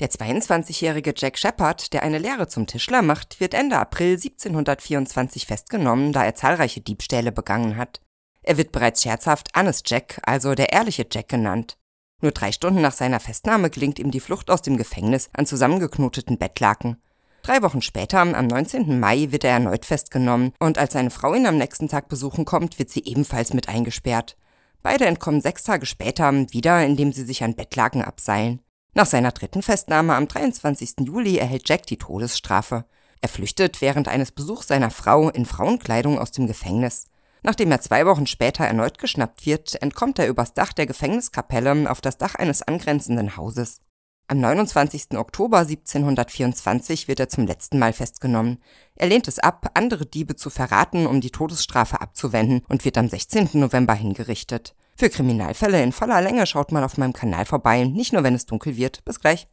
Der 22-jährige Jack Shepard, der eine Lehre zum Tischler macht, wird Ende April 1724 festgenommen, da er zahlreiche Diebstähle begangen hat. Er wird bereits scherzhaft Honest Jack, also der ehrliche Jack genannt. Nur drei Stunden nach seiner Festnahme gelingt ihm die Flucht aus dem Gefängnis an zusammengeknoteten Bettlaken. Drei Wochen später, am 19. Mai, wird er erneut festgenommen und als seine Frau ihn am nächsten Tag besuchen kommt, wird sie ebenfalls mit eingesperrt. Beide entkommen sechs Tage später wieder, indem sie sich an Bettlaken abseilen. Nach seiner dritten Festnahme am 23. Juli erhält Jack die Todesstrafe. Er flüchtet während eines Besuchs seiner Frau in Frauenkleidung aus dem Gefängnis. Nachdem er zwei Wochen später erneut geschnappt wird, entkommt er übers Dach der Gefängniskapelle auf das Dach eines angrenzenden Hauses. Am 29. Oktober 1724 wird er zum letzten Mal festgenommen. Er lehnt es ab, andere Diebe zu verraten, um die Todesstrafe abzuwenden und wird am 16. November hingerichtet. Für Kriminalfälle in voller Länge schaut mal auf meinem Kanal vorbei, nicht nur wenn es dunkel wird. Bis gleich.